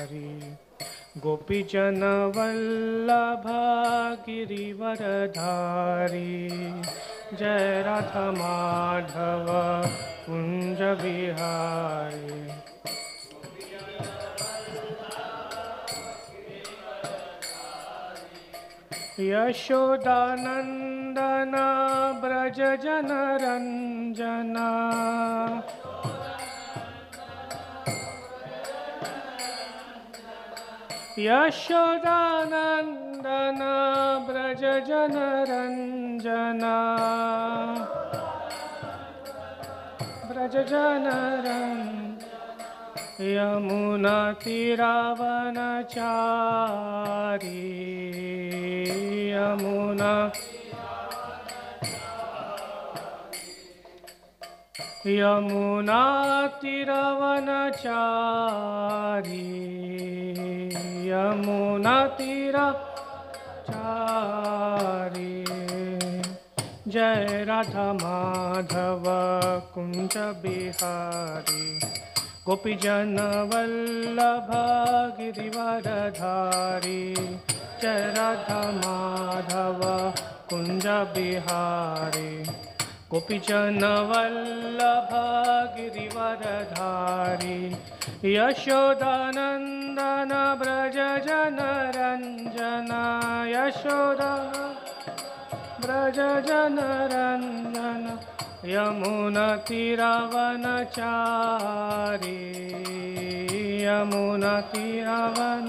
हरि गोपीजनवल्लभा गिरिवरधारी जय राध माधव कुञ्ज विहारी ब्रज जन रंजना यशोदानन्दन ब्रजनरञ्जना यमुना तिरावनचारी यमुना यमुना चारी यमुना तिर चारी जय राधा माधव कुंज बिहारी गिरिवर धारी जय राधा माधव कुंज बिहारी कोऽपि यशोदानन्दन व्रज नरञ्जन यशोदा व्रज जनरञ्जन यमुनतिरवनचारी यमुनतिरवन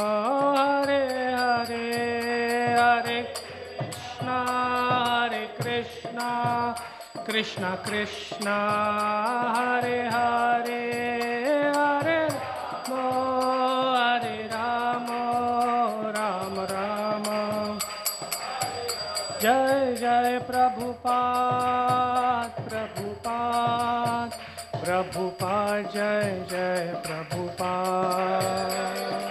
कृष्ण कृष्ण हरे हरे हरे मो हरे राम राम राम जय जय प्रभुपाद प्रभुपाद प्रभुपाद जय जय प्रभुपाद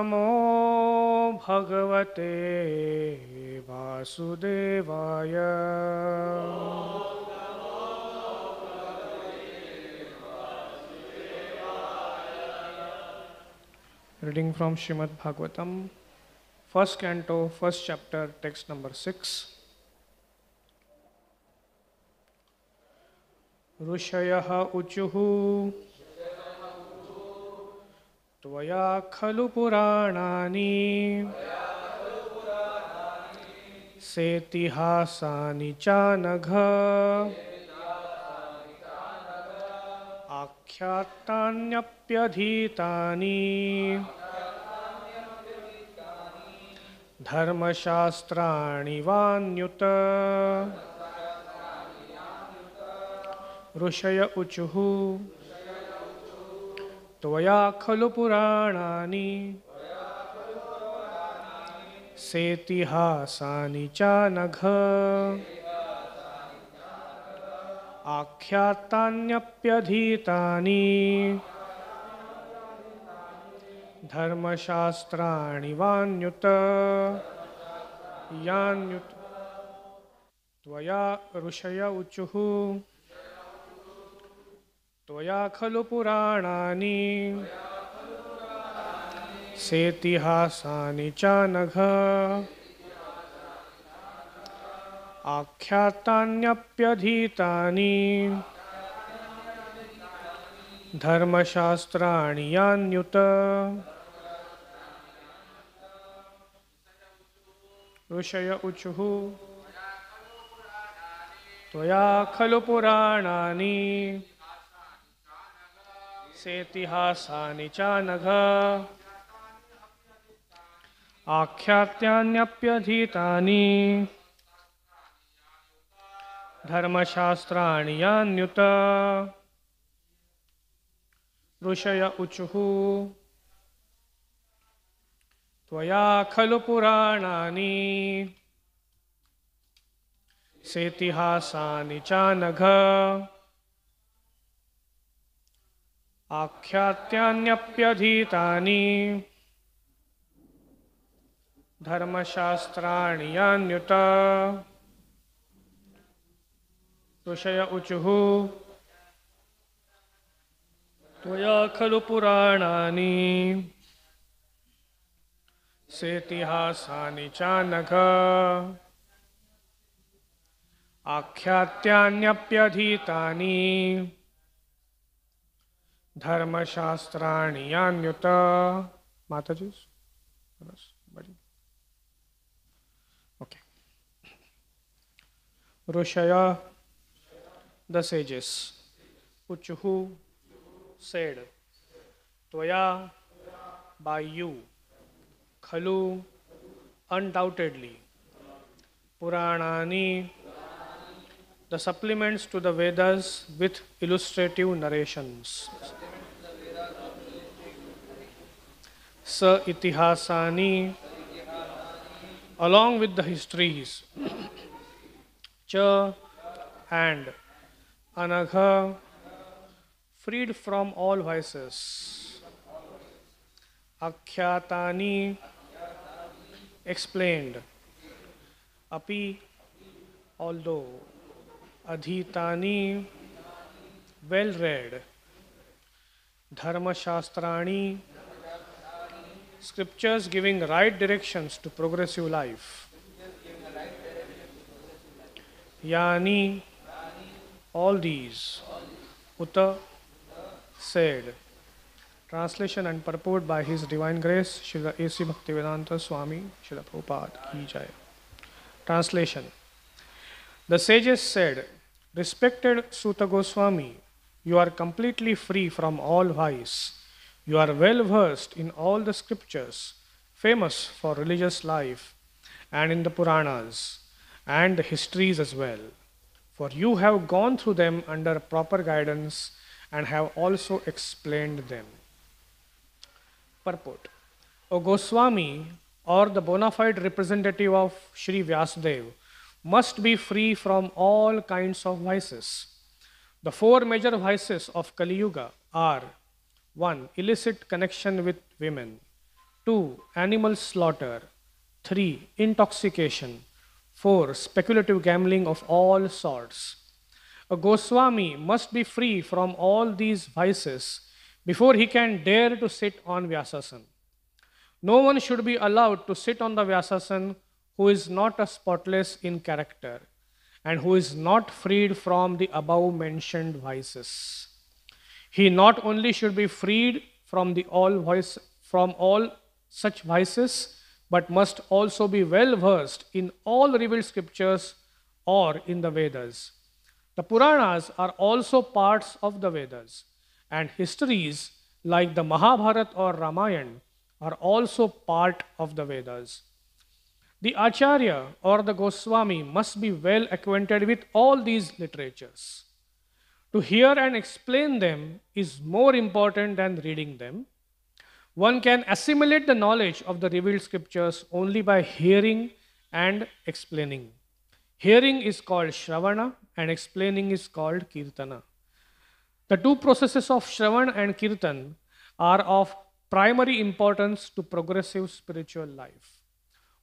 नमो भगवते वासुदेवाय reading from Srimad Bhagavatam first canto first chapter text number six ऋषय ऊचु त्वया खलु पुराणानि सेतिहासानि च नघ आख्यातान्यप्यधीतानि धर्मशास्त्राणि वान्युत ऋषय उचुः त्वया खलु पुराणानि सेतिहासानि च नघ आख्यातान्यप्यधीतानि धर्मशास्त्राणि वान्युत यान्युत त्वया ऋषय उचुः त्वया खलु पुराणानि सेतिहासानि च नघ आख्यातान्यप्यधीतानि धर्मशास्त्राणि यान्युत ऋषय उचुः त्वया खलु पुराणानि सेतिहासा च नघ आख्यात्यान्यप्यधीतानि ऋषय उचुः त्वया खलु पुराणानि सेतिहासानि च नघ आख्यात्यान्यप्यधीतानि धर्मशास्त्राणि ऋषय उचुः तया खलु पुराणा सेतिहासानि चानघ आख्यात्यान्यप्यधीतानि धर्मशास्त्राणि यान्युत माता जी बस बढ़िया ओके ऋषय द सेजेस उचहु सेड त्वया by you खलु undoubtedly पुराणानि the supplements to the Vedas with illustrative narrations. Sa Itihasani, along with the histories, Cha and Anagha, freed from all vices. Akhyatani, explained. Api, although. Adhitani, well read. धर्मशास्त्राणी scriptures giving right directions to progressive life. Yani, all these, Uta said. Translation and purport by His Divine Grace, Srila A.C. Bhaktivedanta Swami, Srila Prabhupada Ki Jaya. Translation The sages said, Respected Sutta Goswami, you are completely free from all vice you are well versed in all the scriptures, famous for religious life, and in the Puranas and the histories as well. For you have gone through them under proper guidance and have also explained them. Purport O Goswami, or the bona fide representative of Sri Vyasadev must be free from all kinds of vices. The four major vices of Kali Yuga are 1. Illicit connection with women. 2. Animal slaughter. 3. Intoxication. 4. Speculative gambling of all sorts. A Goswami must be free from all these vices before he can dare to sit on Vyasasan. No one should be allowed to sit on the Vyasasan who is not a spotless in character and who is not freed from the above mentioned vices. He not only should be freed from the all voice from all such vices, but must also be well versed in all revealed scriptures or in the Vedas. The Puranas are also parts of the Vedas, and histories like the Mahabharata or Ramayana are also part of the Vedas. The Acharya or the Goswami must be well acquainted with all these literatures. To hear and explain them is more important than reading them. One can assimilate the knowledge of the revealed scriptures only by hearing and explaining. Hearing is called Shravana and explaining is called Kirtana. The two processes of Shravana and Kirtan are of primary importance to progressive spiritual life.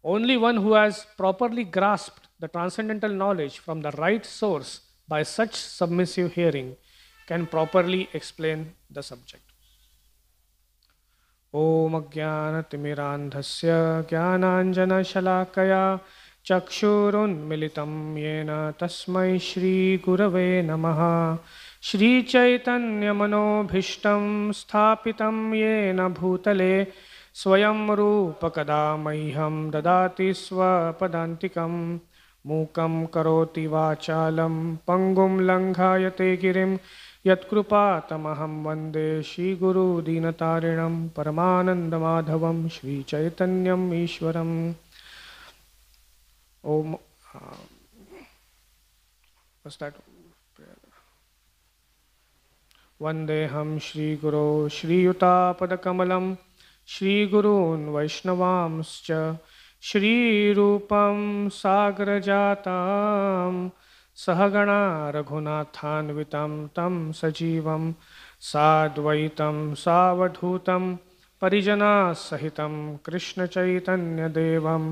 Only one who has properly grasped the transcendental knowledge from the right source by such submissive hearing can properly explain the subject. Om Timirandhasya Jnananjana Shalakaya Chakshurun Militam Yena Tasmai Shri Gurave Namaha Shri Chaitanya Mano Bhishtam Sthapitam Yena Bhutale Swayam Rupakadamaiham Dadati Swapadantikam Dadati Swapadantikam मूकं करोति वाचालं पङ्गुं लङ्घायते गिरिं यत्कृपातमहं वन्दे श्रीगुरुदीनतारिणं परमानन्दमाधवं श्रीचैतन्यम् ईश्वरम् ओम् वन्देऽहं श्रीगुरो श्रीयुतापदकमलं श्रीगुरून् वैष्णवांश्च श्रीरूपं सागरजातां सहगणा रघुनाथान्वितं तं सजीवं साद्वैतं सावधूतं परिजनासहितं कृष्णचैतन्यदेवं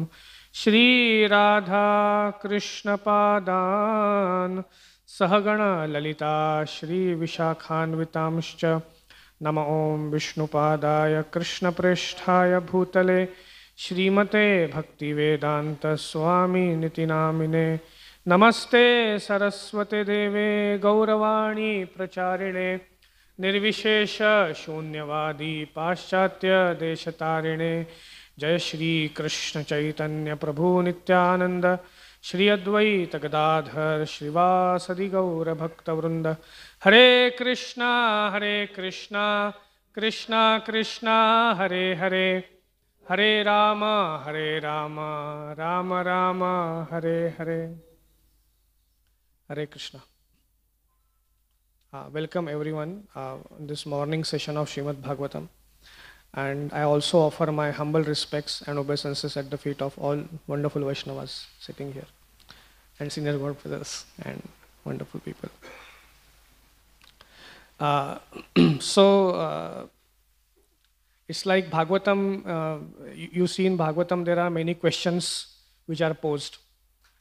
श्रीराधाकृष्णपादान् सहगणललिता श्रीविशाखान्वितांश्च नम ॐ विष्णुपादाय कृष्णप्रेष्ठाय भूतले श्रीमते भक्तिवेदान्त स्वामी नामिने नमस्ते सरस्वते देवे गौरवाणी प्रचारिणे निर्विशेष निर्विशेषशून्यवादी पाश्चात्यदेशतारिणे जय श्री कृष्ण श्रीकृष्णचैतन्यप्रभुनित्यानन्द श्री अद्वैतगदाधर श्रीवासदि गौरभक्तवृन्द हरे कृष्णा हरे कृष्णा कृष्णा कृष्णा हरे हरे Hare Rama, Hare Rama, Rama Rama, Hare Hare. Hare Krishna. Uh, welcome everyone uh, this morning session of Shrimad Bhagavatam. And I also offer my humble respects and obeisances at the feet of all wonderful Vaishnavas sitting here, and senior godfathers and wonderful people. Uh, so, it's like Bhagavatam, uh, you see in Bhagavatam there are many questions which are posed.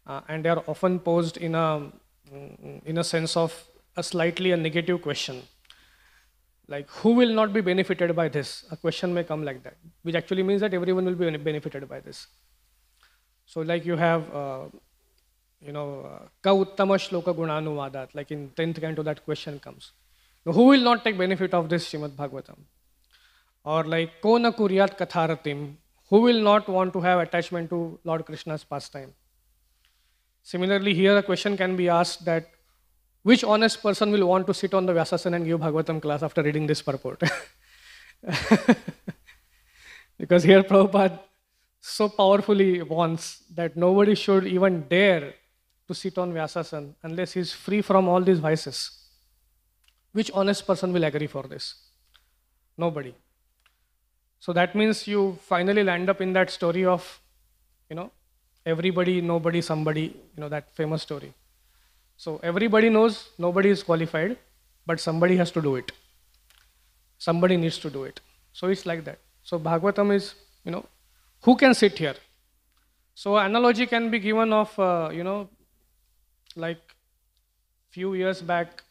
Uh, and they are often posed in a, mm, in a sense of a slightly a negative question. Like, who will not be benefited by this? A question may come like that, which actually means that everyone will be benefited by this. So like you have, uh, you know, uh, ka uttama shloka gunanuvadat, like in 10th canto that question comes. Now, who will not take benefit of this Srimad Bhagavatam? or like Kona Kuryat Katharatim, who will not want to have attachment to Lord Krishna's pastime? Similarly, here a question can be asked that which honest person will want to sit on the Vyasasana and give Bhagavatam class after reading this purport? because here Prabhupada so powerfully wants that nobody should even dare to sit on Vyasasana unless he is free from all these vices. Which honest person will agree for this? Nobody. So that means you finally land up in that story of, you know, everybody, nobody, somebody, you know, that famous story. So everybody knows nobody is qualified, but somebody has to do it. Somebody needs to do it. So it's like that. So Bhagavatam is, you know, who can sit here? So analogy can be given of, uh, you know, like few years back,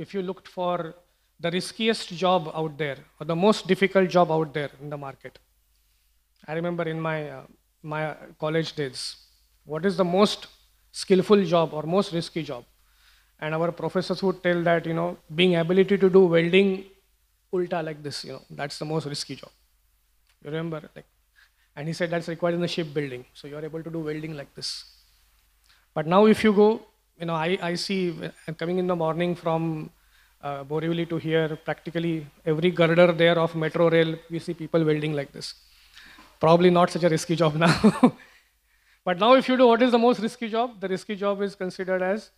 if you looked for the riskiest job out there or the most difficult job out there in the market i remember in my uh, my college days what is the most skillful job or most risky job and our professors would tell that you know being ability to do welding ulta like this you know that's the most risky job you remember like and he said that's required in the shipbuilding so you are able to do welding like this but now if you go you know i, I see uh, coming in the morning from uh, Borivali to hear practically every girder there of metro rail, we see people welding like this. Probably not such a risky job now. but now if you do what is the most risky job, the risky job is considered as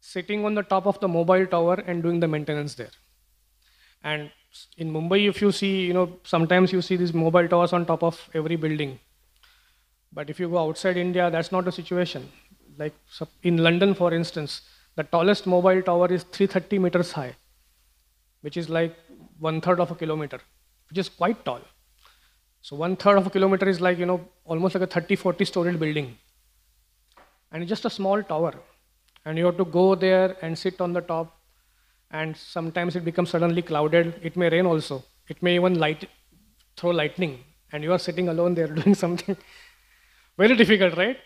sitting on the top of the mobile tower and doing the maintenance there. And in Mumbai, if you see, you know, sometimes you see these mobile towers on top of every building. But if you go outside India, that's not a situation. Like in London, for instance, the tallest mobile tower is 330 meters high which is like one third of a kilometer, which is quite tall. So one third of a kilometer is like, you know, almost like a 30, 40 storied building. And it's just a small tower. And you have to go there and sit on the top. And sometimes it becomes suddenly clouded. It may rain also. It may even light, throw lightning. And you are sitting alone there doing something. Very difficult, right?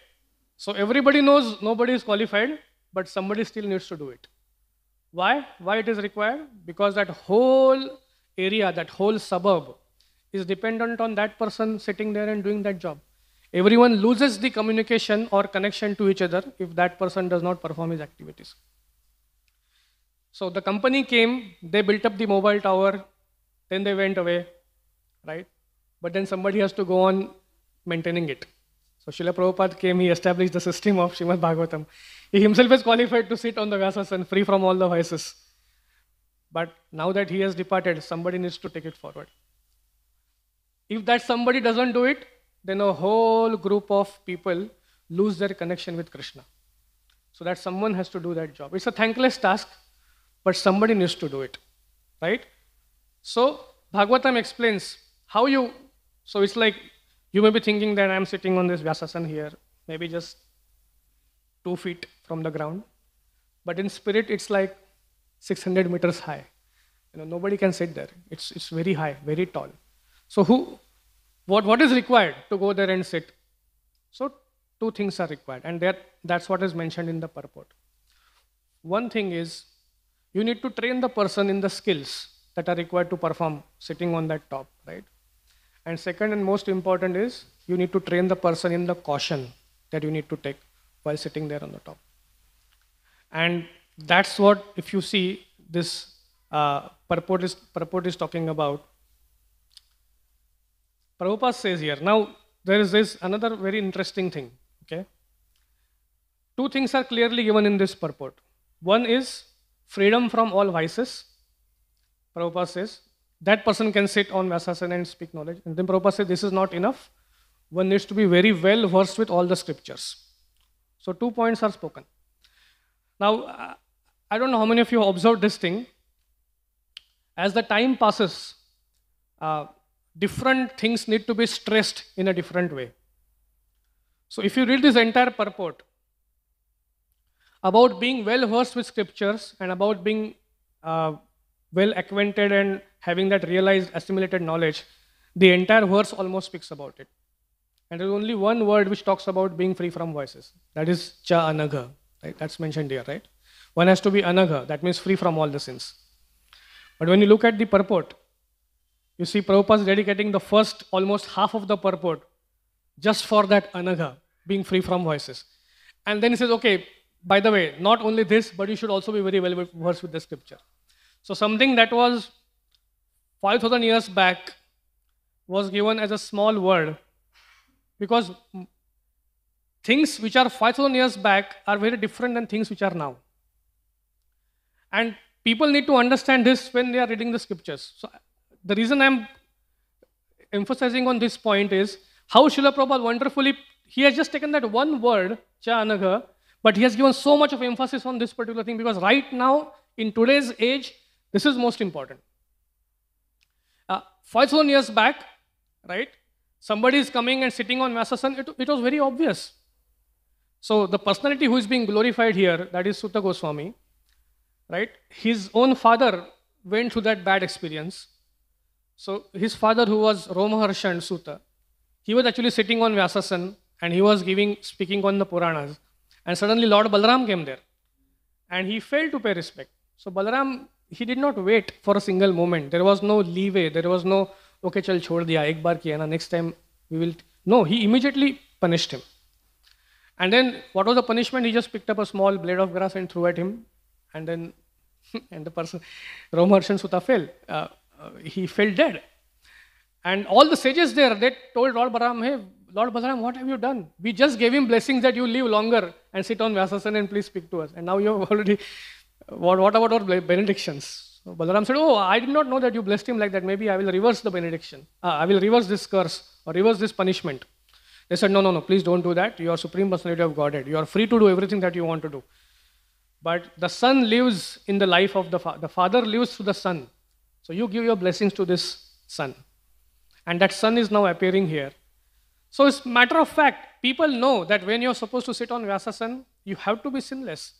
So everybody knows nobody is qualified, but somebody still needs to do it. Why? Why it is required? Because that whole area, that whole suburb is dependent on that person sitting there and doing that job. Everyone loses the communication or connection to each other if that person does not perform his activities. So the company came, they built up the mobile tower, then they went away, right? But then somebody has to go on maintaining it. So Srila Prabhupada came, he established the system of Srimad Bhagavatam. He himself is qualified to sit on the Vyasas and free from all the vices. But now that he has departed, somebody needs to take it forward. If that somebody doesn't do it, then a whole group of people lose their connection with Krishna. So that someone has to do that job. It's a thankless task, but somebody needs to do it. Right? So Bhagavatam explains how you so it's like you may be thinking that I'm sitting on this Vyasasana here, maybe just two feet from the ground. But in spirit, it's like 600 meters high. You know, nobody can sit there. It's, it's very high, very tall. So who, what, what is required to go there and sit? So two things are required, and that, that's what is mentioned in the purport. One thing is you need to train the person in the skills that are required to perform sitting on that top, right? And second and most important is you need to train the person in the caution that you need to take while sitting there on the top. And that's what, if you see, this uh, purport, is, purport is talking about. Prabhupada says here, now there is this another very interesting thing, okay? Two things are clearly given in this purport. One is freedom from all vices. Prabhupada says, that person can sit on Vyasasana and speak knowledge. And then Prabhupada says, this is not enough. One needs to be very well versed with all the scriptures. So two points are spoken. Now, I don't know how many of you observed this thing. As the time passes, uh, different things need to be stressed in a different way. So, if you read this entire purport about being well versed with scriptures and about being uh, well acquainted and having that realized, assimilated knowledge, the entire verse almost speaks about it. And there's only one word which talks about being free from voices. that is cha anaga. Right? That's mentioned here, right? One has to be anagha, that means free from all the sins. But when you look at the purport, you see Prabhupada dedicating the first almost half of the purport just for that anagha, being free from vices. And then he says, okay, by the way, not only this, but you should also be very well versed with the scripture. So something that was 5,000 years back was given as a small word because things which are 5000 years back are very different than things which are now. And people need to understand this when they are reading the scriptures. So the reason I'm emphasizing on this point is how Srila Prabhupada wonderfully, he has just taken that one word, Chanaga, but he has given so much of emphasis on this particular thing because right now, in today's age, this is most important. Uh, 5000 years back, right, somebody is coming and sitting on Vyasasan, it, it was very obvious. So the personality who is being glorified here, that is Sutta Goswami, right? His own father went through that bad experience. So his father, who was Romaharsha and Sutta, he was actually sitting on Vyasasan and he was giving speaking on the Puranas. And suddenly Lord Balaram came there. And he failed to pay respect. So Balaram, he did not wait for a single moment. There was no leeway. There was no, okay, chal chhod diya, ek bar kiya na, next time we will. No, he immediately punished him. And then what was the punishment? He just picked up a small blade of grass and threw at him. And then and the person, Romarshan Sutta fell. Uh, uh, he fell dead. And all the sages there, they told Lord Balaram, hey, Lord Balaram, what have you done? We just gave him blessings that you live longer and sit on Vyasasana and please speak to us. And now you have already, what, what about our benedictions? So Balaram said, oh, I did not know that you blessed him like that. Maybe I will reverse the benediction. Uh, I will reverse this curse or reverse this punishment. They said, no, no, no, please don't do that. You are Supreme Personality of Godhead. You are free to do everything that you want to do. But the Son lives in the life of the Father. The Father lives through the Son. So you give your blessings to this Son. And that Son is now appearing here. So it's matter of fact, people know that when you're supposed to sit on Vyasasan, you have to be sinless.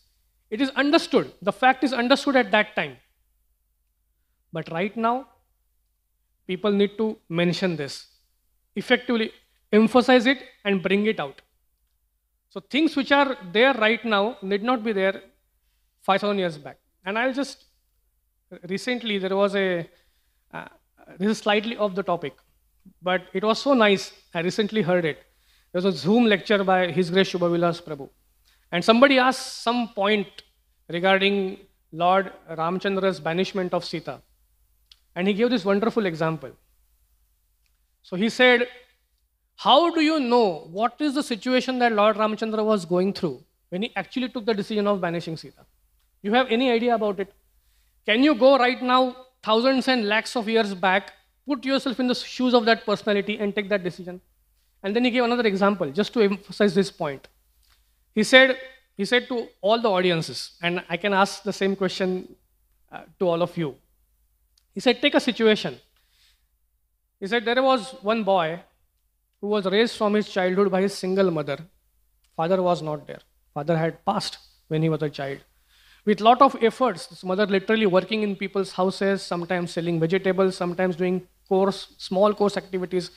It is understood. The fact is understood at that time. But right now, people need to mention this. Effectively, emphasize it and bring it out. So things which are there right now need not be there 5,000 years back. And I'll just, recently there was a, uh, this is slightly off the topic, but it was so nice, I recently heard it. There was a Zoom lecture by His Grace Shubhavilas Prabhu. And somebody asked some point regarding Lord Ramchandra's banishment of Sita. And he gave this wonderful example. So he said, how do you know what is the situation that Lord Ramachandra was going through when he actually took the decision of banishing Sita? You have any idea about it? Can you go right now, thousands and lakhs of years back, put yourself in the shoes of that personality and take that decision? And then he gave another example just to emphasize this point. He said, he said to all the audiences, and I can ask the same question uh, to all of you. He said, Take a situation. He said, There was one boy who was raised from his childhood by his single mother. Father was not there. Father had passed when he was a child. With lot of efforts, this mother literally working in people's houses, sometimes selling vegetables, sometimes doing course, small course activities,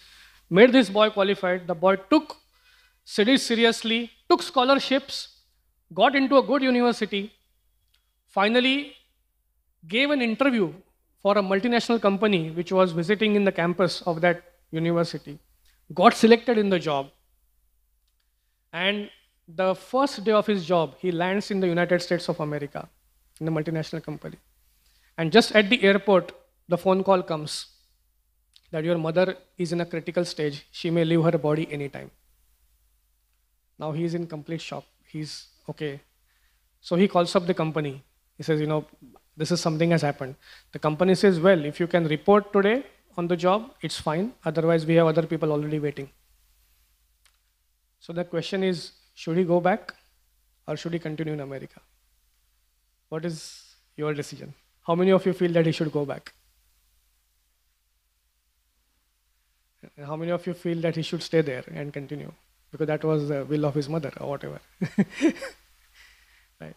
made this boy qualified. The boy took studies seriously, took scholarships, got into a good university, finally gave an interview for a multinational company which was visiting in the campus of that university got selected in the job. And the first day of his job, he lands in the United States of America in a multinational company. And just at the airport, the phone call comes that your mother is in a critical stage. She may leave her body anytime. Now he is in complete shock. He's okay. So he calls up the company. He says, You know, this is something has happened. The company says, Well, if you can report today, on the job, it's fine. Otherwise, we have other people already waiting. So the question is, should he go back or should he continue in America? What is your decision? How many of you feel that he should go back? How many of you feel that he should stay there and continue? Because that was the will of his mother or whatever. right.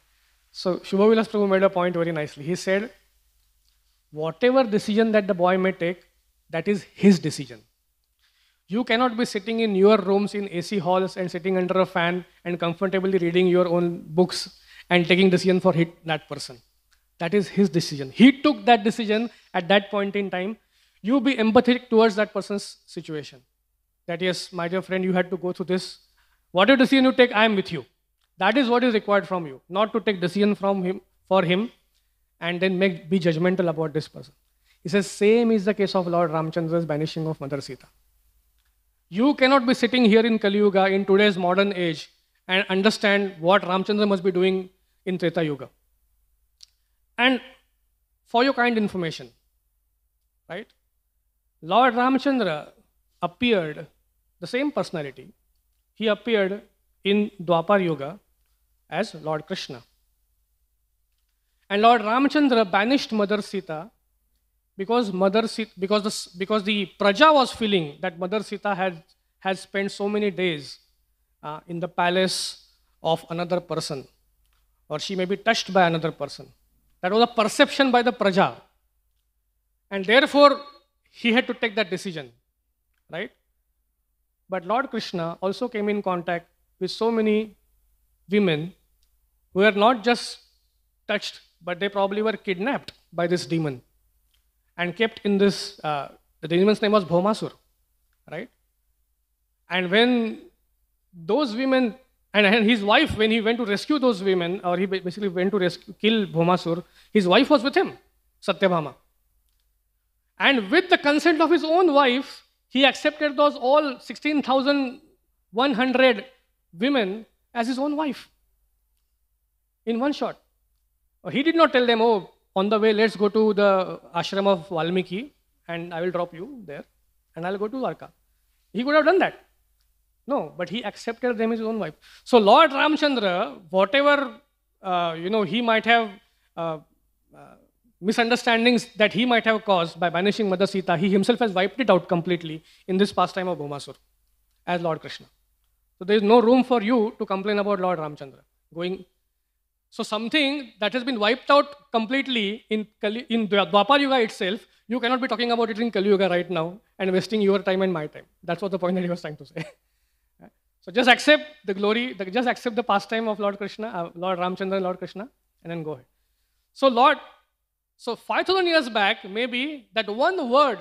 So Shubha Vilas Prabhu made a point very nicely. He said, whatever decision that the boy may take, that is his decision. You cannot be sitting in your rooms in AC halls and sitting under a fan and comfortably reading your own books and taking decision for hit that person. That is his decision. He took that decision at that point in time. You be empathetic towards that person's situation. That yes, my dear friend, you had to go through this. Whatever decision you take, I am with you. That is what is required from you. Not to take decision from him for him and then make be judgmental about this person. He says, same is the case of Lord Ramchandra's banishing of Mother Sita. You cannot be sitting here in Kali Yuga in today's modern age and understand what Ramchandra must be doing in Treta Yuga. And for your kind information, right? Lord Ramchandra appeared, the same personality, he appeared in Dwapar Yuga as Lord Krishna. And Lord Ramchandra banished Mother Sita because Mother Sita, because the, because the Praja was feeling that Mother Sita had, had spent so many days uh, in the palace of another person, or she may be touched by another person. That was a perception by the Praja. And therefore, he had to take that decision, right? But Lord Krishna also came in contact with so many women who were not just touched, but they probably were kidnapped by this demon and kept in this, uh, the woman's name was Bhomasur, right? And when those women, and, and his wife, when he went to rescue those women, or he basically went to rescue, kill Bhomasur, his wife was with him, Satyabhama. And with the consent of his own wife, he accepted those all 16,100 women as his own wife in one shot. He did not tell them, oh, on the way, let's go to the ashram of Valmiki and I will drop you there and I'll go to Varka. He could have done that. No, but he accepted them his own wife. So Lord Ramchandra, whatever uh, you know, he might have uh, uh, misunderstandings that he might have caused by banishing Mother Sita. He himself has wiped it out completely in this pastime of Bhomasur as Lord Krishna. So there is no room for you to complain about Lord Ramchandra going so something that has been wiped out completely in, Kali, in Dwapar Yuga itself, you cannot be talking about it in Kali Yuga right now and wasting your time and my time. That's what the point that he was trying to say. so just accept the glory, the, just accept the pastime of Lord Krishna, uh, Lord Ramchandra Lord Krishna, and then go ahead. So Lord, so 5,000 years back, maybe that one word,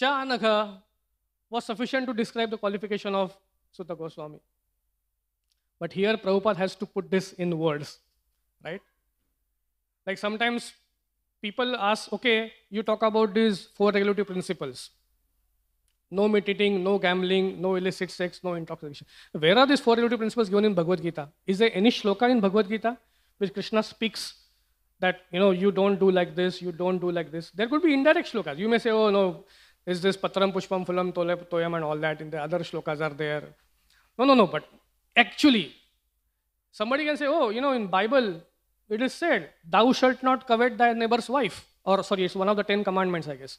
Chanaka, was sufficient to describe the qualification of Sutta Goswami. But here Prabhupada has to put this in words. right? Like sometimes people ask, okay, you talk about these four regulatory principles. No meat eating, no gambling, no illicit sex, no intoxication. Where are these four regulatory principles given in Bhagavad Gita? Is there any shloka in Bhagavad Gita which Krishna speaks that, you know, you don't do like this, you don't do like this? There could be indirect shlokas. You may say, oh, no, is this patram, pushpam, phulam, tole, toyam, and all that, in the other shlokas are there. No, no, no, but actually, somebody can say, oh, you know, in Bible, it is said, Thou shalt not covet thy neighbor's wife. Or, sorry, it's one of the Ten Commandments, I guess.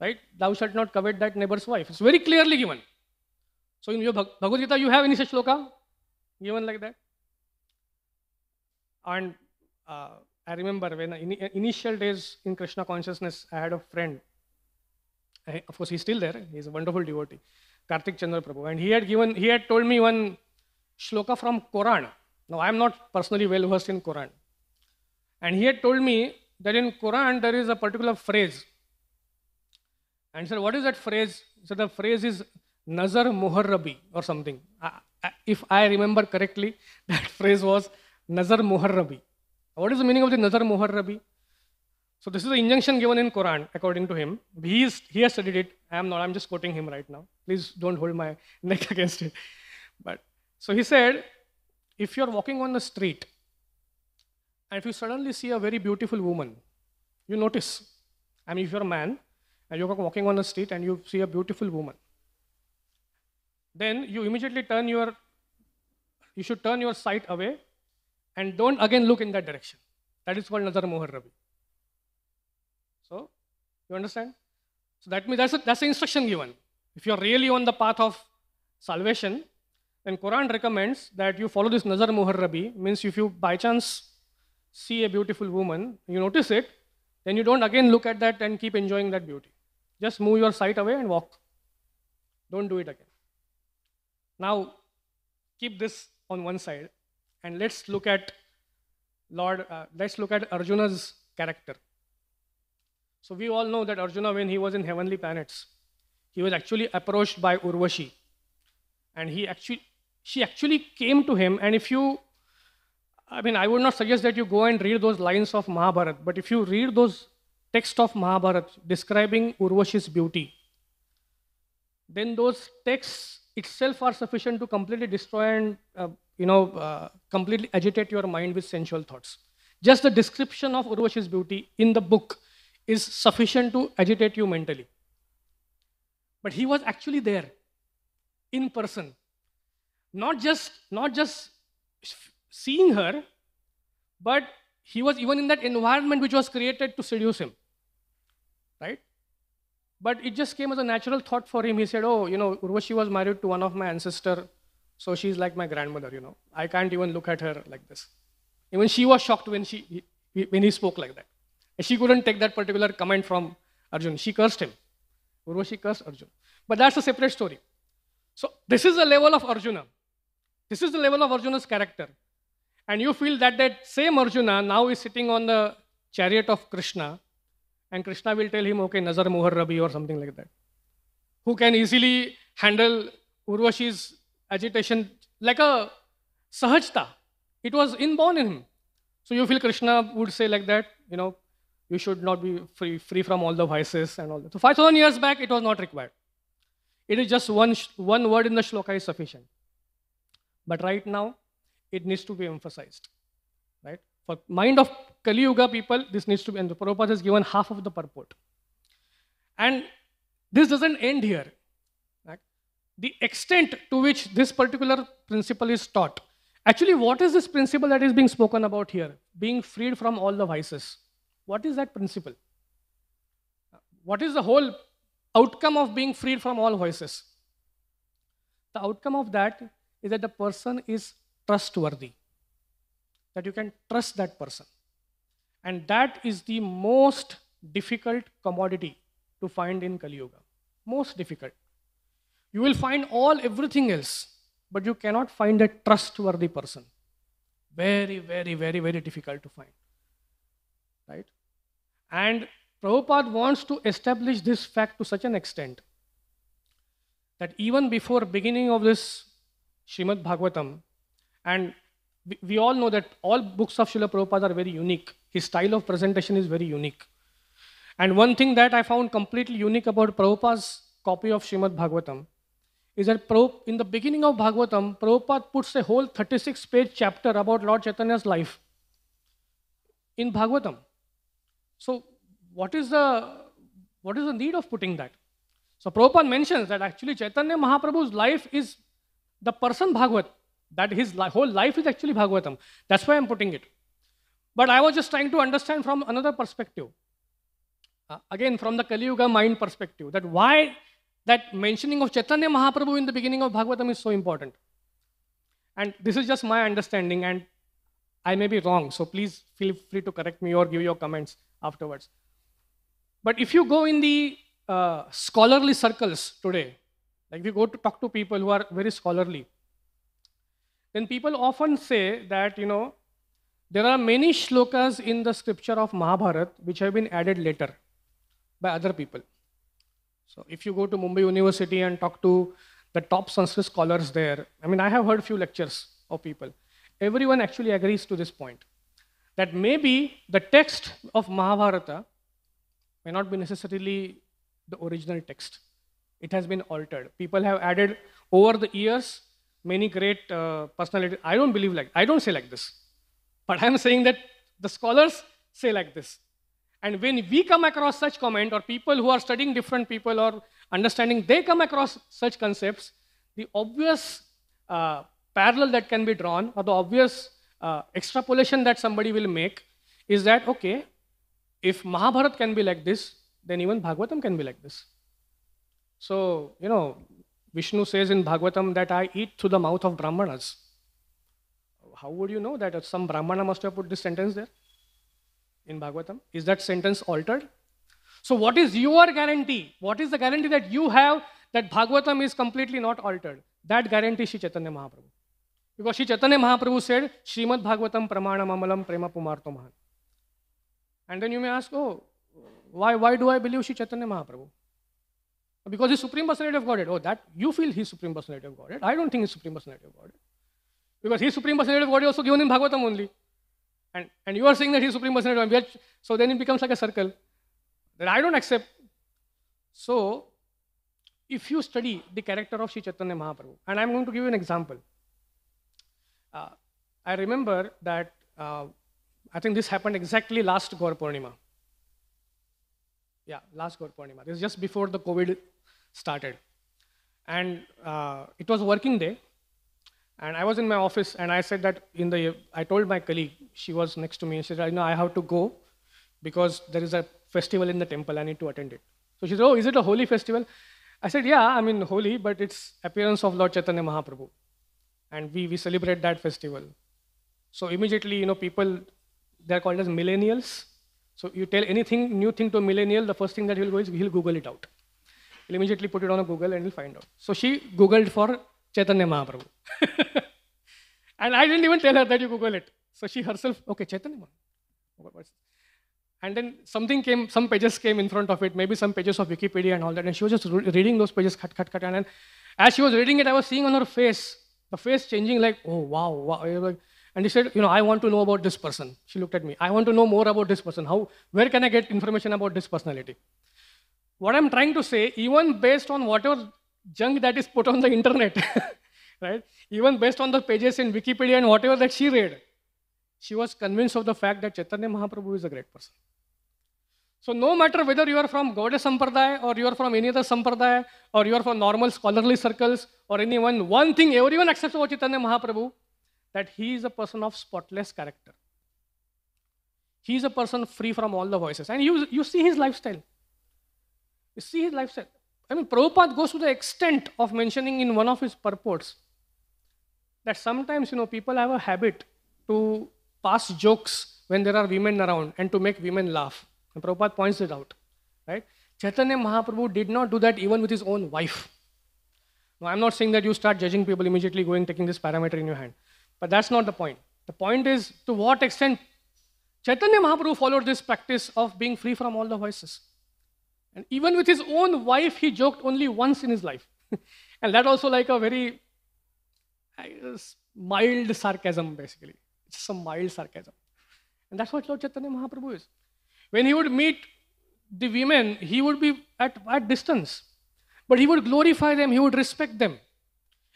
Right? Thou shalt not covet that neighbor's wife. It's very clearly given. So, in your Bhagavad Gita, you have any such shloka given like that? And uh, I remember when in initial days in Krishna consciousness, I had a friend. I, of course, he's still there. He's a wonderful devotee, Kartik Chandra Prabhu, and he had given, he had told me one shloka from Quran. Now, I am not personally well versed in Quran, and he had told me that in Quran there is a particular phrase. And sir, what is that phrase? So the phrase is Nazar Muharrabi or something. I, I, if I remember correctly, that phrase was Nazar Muharrabi. What is the meaning of the Nazar Muharrabi? So this is the injunction given in Quran, according to him. He, is, he has studied it. I am not. I'm just quoting him right now. Please don't hold my neck against it. But so he said, if you're walking on the street and if you suddenly see a very beautiful woman, you notice. I mean, if you're a man and you're walking on the street and you see a beautiful woman, then you immediately turn your, you should turn your sight away and don't again look in that direction. That is called Nazar Mohar Rabi. So, you understand? So that means that's, a, that's the instruction given. If you're really on the path of salvation, then Quran recommends that you follow this Nazar Muharrabi, means if you by chance see a beautiful woman, you notice it, then you don't again look at that and keep enjoying that beauty. Just move your sight away and walk. Don't do it again. Now, keep this on one side and let's look at Lord, uh, let's look at Arjuna's character. So we all know that Arjuna, when he was in heavenly planets, he was actually approached by Urvashi. And he actually, she actually came to him. And if you I mean, I would not suggest that you go and read those lines of Mahabharat. but if you read those texts of Mahabharat describing Urvashi's beauty, then those texts itself are sufficient to completely destroy and, uh, you know, uh, completely agitate your mind with sensual thoughts. Just the description of Urvashi's beauty in the book is sufficient to agitate you mentally. But he was actually there in person. Not just, not just seeing her, but he was even in that environment which was created to seduce him. Right? But it just came as a natural thought for him. He said, Oh, you know, Urvashi was married to one of my ancestor, so she's like my grandmother, you know. I can't even look at her like this. Even she was shocked when, she, he, when he spoke like that. she couldn't take that particular comment from Arjun. She cursed him. Urvashi cursed Arjun. But that's a separate story. So this is the level of Arjuna. This is the level of Arjuna's character. And you feel that that same Arjuna now is sitting on the chariot of Krishna, and Krishna will tell him, okay, Nazar mohar Rabi or something like that, who can easily handle Urvashi's agitation like a sahajta. It was inborn in him. So you feel Krishna would say like that, you know, you should not be free, free from all the vices and all that. So 5,000 years back, it was not required. It is just one, one word in the shloka is sufficient. But right now, it needs to be emphasized, right? For mind of Kali Yuga people, this needs to be, and the Prabhupada has given half of the purport. And this doesn't end here. Right? The extent to which this particular principle is taught. Actually, what is this principle that is being spoken about here? Being freed from all the vices. What is that principle? What is the whole outcome of being freed from all vices? The outcome of that is that the person is trustworthy, that you can trust that person. And that is the most difficult commodity to find in Kali Yuga. Most difficult. You will find all everything else, but you cannot find a trustworthy person. Very, very, very, very difficult to find. Right? And Prabhupada wants to establish this fact to such an extent that even before beginning of this Shrimad Bhagavatam, and we, all know that all books of Srila Prabhupada are very unique. His style of presentation is very unique. And one thing that I found completely unique about Prabhupada's copy of Srimad Bhagavatam is that in the beginning of Bhagavatam, Prabhupada puts a whole 36 page chapter about Lord Chaitanya's life in Bhagavatam. So, what is the what is the need of putting that? So, Prabhupada mentions that actually Chaitanya Mahaprabhu's life is the person Bhagavat. That his li whole life is actually Bhagavatam. That's why I'm putting it. But I was just trying to understand from another perspective. Uh, again, from the Kali Yuga mind perspective, that why that mentioning of Chaitanya Mahaprabhu in the beginning of Bhagavatam is so important. And this is just my understanding, and I may be wrong, so please feel free to correct me or give your comments afterwards. But if you go in the uh, scholarly circles today, like we go to talk to people who are very scholarly, then people often say that, you know, there are many shlokas in the scripture of Mahabharata which have been added later by other people. So if you go to Mumbai University and talk to the top Sanskrit scholars there, I mean, I have heard few lectures of people. Everyone actually agrees to this point that maybe the text of Mahabharata may not be necessarily the original text. It has been altered. People have added over the years many great uh, personalities. I don't believe like I don't say like this, but I'm saying that the scholars say like this. And when we come across such comment or people who are studying different people or understanding, they come across such concepts, the obvious uh, parallel that can be drawn or the obvious uh, extrapolation that somebody will make is that, okay, if Mahabharata can be like this, then even Bhagavatam can be like this. So, you know, Vishnu says in Bhagavatam that I eat through the mouth of Brahmanas. How would you know that some Brahmana must have put this sentence there in Bhagavatam? Is that sentence altered? So, what is your guarantee? What is the guarantee that you have that Bhagavatam is completely not altered? That guarantee Sri Chaitanya Mahaprabhu. Because Sri Chaitanya Mahaprabhu said, Srimad Bhagavatam Pramana Mamalam Prema Pumarto Mahan. And then you may ask, oh, why, why do I believe Sri Chaitanya Mahaprabhu? Because his supreme personality of Godhead, oh, that you feel his supreme personality of Godhead. I don't think his supreme personality of Godhead. Because his supreme personality of Godhead also given in Bhagavatam only. And, and you are saying that his supreme personality of so then it becomes like a circle that I don't accept. So, if you study the character of Sri Chaitanya Mahaprabhu, and I'm going to give you an example. Uh, I remember that uh, I think this happened exactly last Gaur Purnima. Yeah, last Gaur Purnima. This is just before the COVID started. And uh, it was working day. And I was in my office and I said that in the, I told my colleague, she was next to me, she said, I know I have to go because there is a festival in the temple, I need to attend it. So she said, oh, is it a holy festival? I said, yeah, I mean holy, but it's appearance of Lord Chaitanya Mahaprabhu. And we, we celebrate that festival. So immediately, you know, people, they're called as millennials. So you tell anything, new thing to a millennial, the first thing that he'll go is he'll Google it out will immediately put it on a Google and you'll find out. So she Googled for Chaitanya Mahaprabhu. and I didn't even tell her that you Google it. So she herself, okay, Chaitanya Mahaprabhu. And then something came, some pages came in front of it, maybe some pages of Wikipedia and all that. And she was just reading those pages, cut, cut, cut. And then as she was reading it, I was seeing on her face, the face changing like, oh, wow, wow. And she said, you know, I want to know about this person. She looked at me. I want to know more about this person. How, where can I get information about this personality? What I'm trying to say, even based on whatever junk that is put on the internet, right? Even based on the pages in Wikipedia and whatever that she read, she was convinced of the fact that Chaitanya Mahaprabhu is a great person. So no matter whether you are from Gaudiya Sampradaya or you are from any other Sampradaya or you are from normal scholarly circles or anyone, one thing everyone accepts about Chaitanya Mahaprabhu, that he is a person of spotless character. He is a person free from all the voices. And you, you see his lifestyle. You see his lifestyle. I mean, Prabhupada goes to the extent of mentioning in one of his purports that sometimes, you know, people have a habit to pass jokes when there are women around and to make women laugh. And Prabhupada points it out, right? Chaitanya Mahaprabhu did not do that even with his own wife. Now, I'm not saying that you start judging people immediately going taking this parameter in your hand, but that's not the point. The point is to what extent Chaitanya Mahaprabhu followed this practice of being free from all the vices. And even with his own wife, he joked only once in his life. and that also like a very mild sarcasm, basically. It's some mild sarcasm. And that's what Lord Chaitanya Mahaprabhu is. When he would meet the women, he would be at, at distance. But he would glorify them, he would respect them.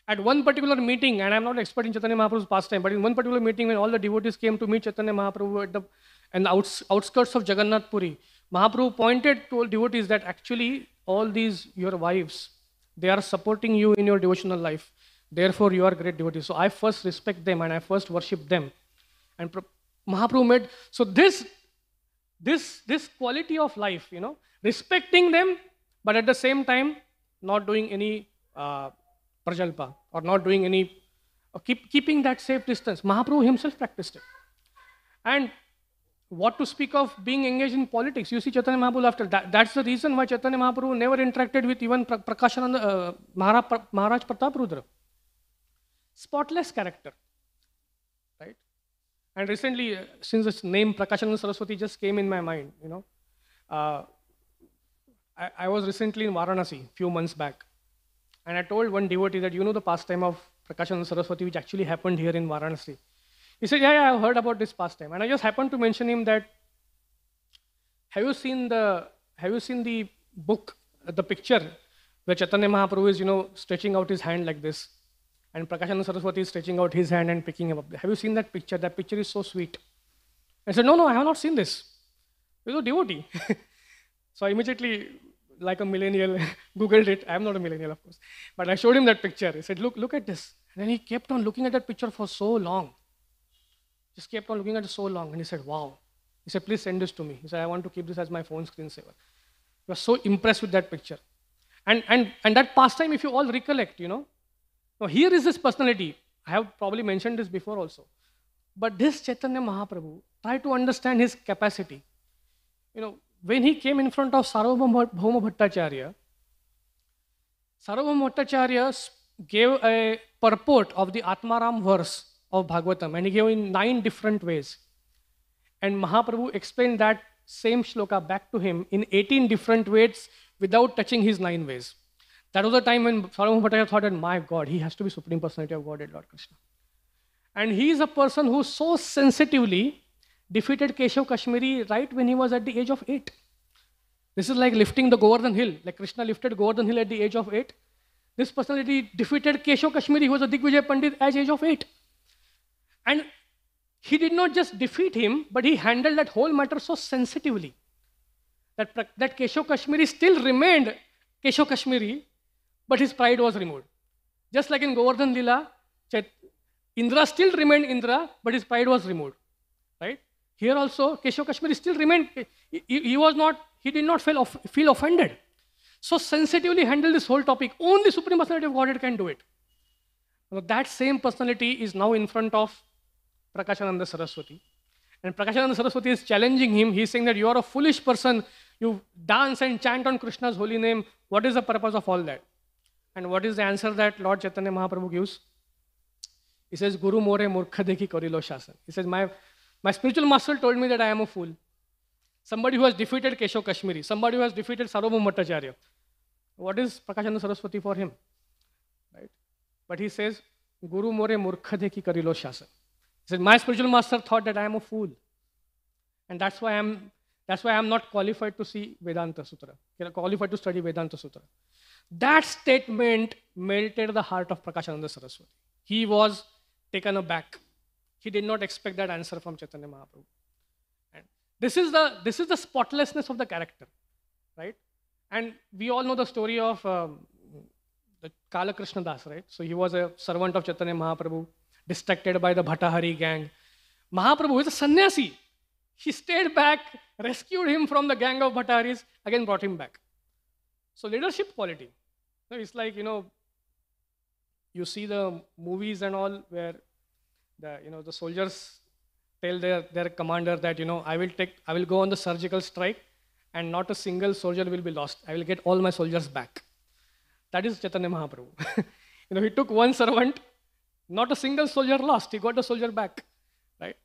At one particular meeting, and I'm not expert in Chaitanya Mahaprabhu's pastime, but in one particular meeting when all the devotees came to meet Chaitanya Mahaprabhu at the, the outs, outskirts of Jagannath Puri, Mahaprabhu pointed all devotees that actually all these your wives, they are supporting you in your devotional life. Therefore, you are great devotees. So I first respect them and I first worship them. And Mahaprabhu made so this this this quality of life, you know, respecting them, but at the same time not doing any uh, prajalpa or not doing any keep, keeping that safe distance. Mahaprabhu himself practiced it. And what to speak of being engaged in politics? You see Chaitanya Mahaprabhu after that. That's the reason why Chaitanya Mahaprabhu never interacted with even pra Prakashananda, uh, Maharaj, pra Maharaj Pratap Rudra. Spotless character, right? And recently, uh, since the name Prakashananda Saraswati just came in my mind, you know, uh, I, I was recently in Varanasi a few months back. And I told one devotee that, you know, the pastime of Prakashananda Saraswati, which actually happened here in Varanasi. He said, Yeah, yeah, I've heard about this pastime. And I just happened to mention him that have you seen the have you seen the book, the picture where Chaitanya Mahaprabhu is, you know, stretching out his hand like this, and Prakashana Saraswati is stretching out his hand and picking him up. Have you seen that picture? That picture is so sweet. I said, No, no, I have not seen this. He's a devotee. so I immediately, like a millennial, Googled it. I'm not a millennial, of course. But I showed him that picture. I said, Look, look at this. And then he kept on looking at that picture for so long. Just kept on looking at it so long. And he said, Wow. He said, Please send this to me. He said, I want to keep this as my phone screensaver. He was so impressed with that picture. And, and, and that pastime, if you all recollect, you know. Now, here is his personality. I have probably mentioned this before also. But this Chaitanya Mahaprabhu, try to understand his capacity. You know, when he came in front of Sarvabhauma Bhattacharya, Sarvabhauma Bhattacharya gave a purport of the Atmaram verse of Bhagavatam, and he gave in nine different ways. And Mahaprabhu explained that same shloka back to him in 18 different ways without touching his nine ways. That was the time when Sarvam Bhattacharya thought that, my God, he has to be Supreme Personality of Godhead, Lord Krishna. And he is a person who so sensitively defeated Keshav Kashmiri right when he was at the age of eight. This is like lifting the Govardhan Hill, like Krishna lifted Govardhan Hill at the age of eight. This personality defeated Keshav Kashmiri, who was a Digvijay Pandit, at the age of eight. And he did not just defeat him, but he handled that whole matter so sensitively that, that Kesho Kashmiri still remained Kesho Kashmiri, but his pride was removed. Just like in Govardhan Lila, Chet, Indra still remained Indra, but his pride was removed. Right? Here also, Kesho Kashmiri still remained, he, he was not, he did not feel, off, feel offended. So sensitively handle this whole topic. Only Supreme Personality of Godhead can do it. Now, that same personality is now in front of Prakashananda Saraswati. And Prakashananda Saraswati is challenging him. He's saying that you are a foolish person. You dance and chant on Krishna's holy name. What is the purpose of all that? And what is the answer that Lord Chaitanya Mahaprabhu gives? He says, Guru more murkha dekhi karilo shasan. He says, my, my spiritual master told me that I am a fool. Somebody who has defeated Kesho Kashmiri. Somebody who has defeated Sarvabhum Bhattacharya. What is Prakashananda Saraswati for him? Right? But he says, Guru more murkha dekhi karilo shasan. said, My spiritual master thought that I am a fool. And that's why I'm that's why I'm not qualified to see Vedanta Sutra, qualified to study Vedanta Sutra. That statement melted the heart of Prakashananda Saraswati. He was taken aback. He did not expect that answer from Chaitanya Mahaprabhu. And this is the this is the spotlessness of the character, right? And we all know the story of um, the Kala Krishna Das, right? So he was a servant of Chaitanya Mahaprabhu distracted by the Bhatahari gang. Mahaprabhu is a sannyasi. He stayed back, rescued him from the gang of Bhattaris, again brought him back. So, leadership quality. it's like, you know, you see the movies and all where the, you know, the soldiers tell their, their commander that, you know, I will take, I will go on the surgical strike and not a single soldier will be lost. I will get all my soldiers back. That is Chaitanya Mahaprabhu. you know, he took one servant not a single soldier lost. He got a soldier back. Right?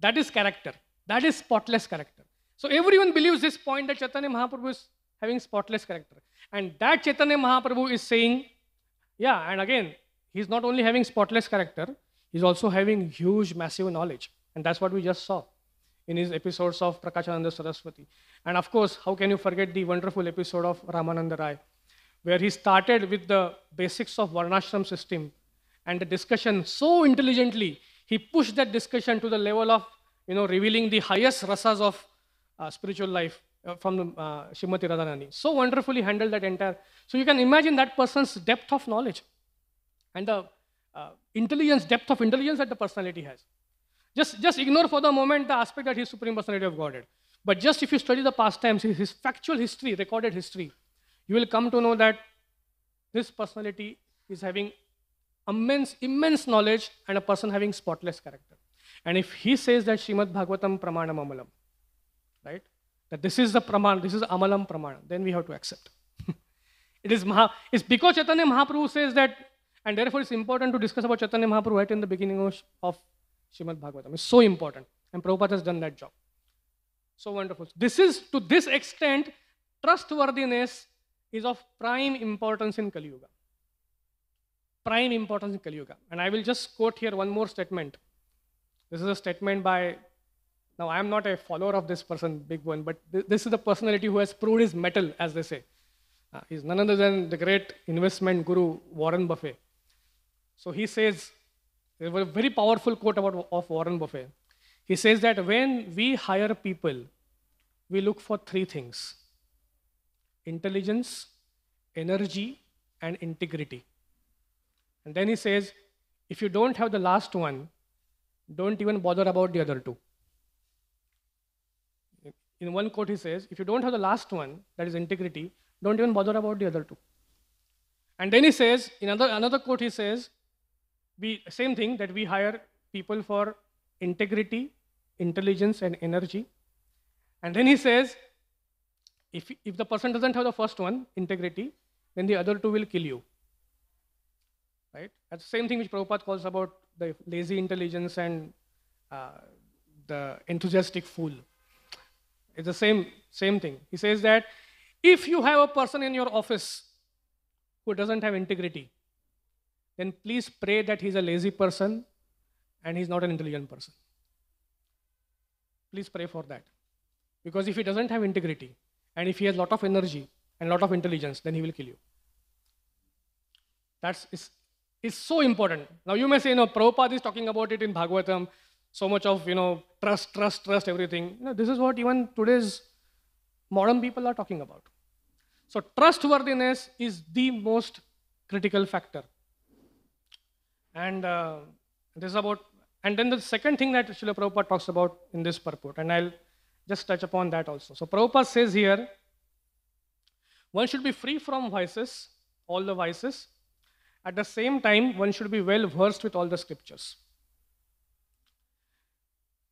That is character. That is spotless character. So everyone believes this point that Chaitanya Mahaprabhu is having spotless character. And that Chaitanya Mahaprabhu is saying, yeah, and again, he's not only having spotless character, he's also having huge, massive knowledge. And that's what we just saw in his episodes of Prakashananda Saraswati. And of course, how can you forget the wonderful episode of Ramananda Rai, where he started with the basics of Varnashram system and the discussion so intelligently. He pushed that discussion to the level of you know, revealing the highest rasas of uh, spiritual life uh, from uh, Shrimati So wonderfully handled that entire. So you can imagine that person's depth of knowledge and the uh, intelligence, depth of intelligence that the personality has. Just, just ignore for the moment the aspect that his supreme personality of Godhead. But just if you study the past times, his factual history, recorded history, you will come to know that this personality is having immense, immense knowledge and a person having spotless character. And if he says that Shrimad Bhagavatam Pramanam Amalam, right? That this is the pramana, this is Amalam pramana, then we have to accept. it is Maha, it's because Chaitanya Mahaprabhu says that, and therefore it's important to discuss about Chaitanya Mahaprabhu right in the beginning of, of Shrimad Bhagavatam. It's so important. And Prabhupada has done that job. So wonderful. This is, to this extent, trustworthiness is of prime importance in Kali Yuga prime importance in Kali Yuga. And I will just quote here one more statement. This is a statement by, now I'm not a follower of this person, big one, but this is the personality who has proved his metal, as they say. Uh, he's none other than the great investment guru, Warren Buffett. So he says, there was a very powerful quote about, of Warren Buffett. He says that when we hire people, we look for three things intelligence, energy, and integrity. And then he says, if you don't have the last one, don't even bother about the other two. In one quote, he says, if you don't have the last one, that is integrity, don't even bother about the other two. And then he says, in another, another quote, he says, we, same thing that we hire people for integrity, intelligence, and energy. And then he says, if, if the person doesn't have the first one, integrity, then the other two will kill you right? That's the same thing which Prabhupada calls about the lazy intelligence and uh, the enthusiastic fool. It's the same, same thing. He says that if you have a person in your office who doesn't have integrity, then please pray that he's a lazy person and he's not an intelligent person. Please pray for that. Because if he doesn't have integrity and if he has a lot of energy and a lot of intelligence, then he will kill you. That's is is so important. Now you may say, you know, Prabhupada is talking about it in Bhagavatam, so much of, you know, trust, trust, trust, everything. You know, this is what even today's modern people are talking about. So trustworthiness is the most critical factor. And uh, this is about, and then the second thing that Srila Prabhupada talks about in this purport, and I'll just touch upon that also. So Prabhupada says here, one should be free from vices, all the vices, at the same time, one should be well versed with all the scriptures.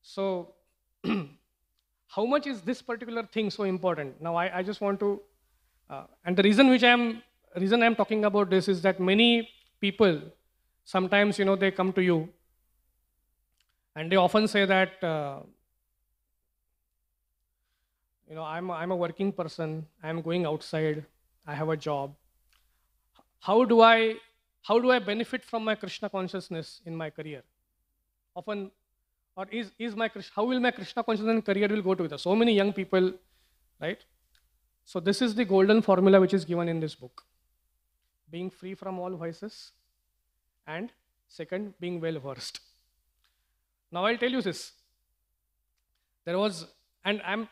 So, how much is this particular thing so important? Now, I, I just want to, uh, and the reason which I am, reason I am talking about this is that many people, sometimes you know they come to you, and they often say that. Uh, you know i'm i'm a working person i'm going outside i have a job how do i how do I benefit from my Krishna consciousness in my career? Often, or is, is my how will my Krishna consciousness and career will go together? So many young people, right? So this is the golden formula which is given in this book. Being free from all vices, and second, being well versed. Now I'll tell you this. There was, and I'm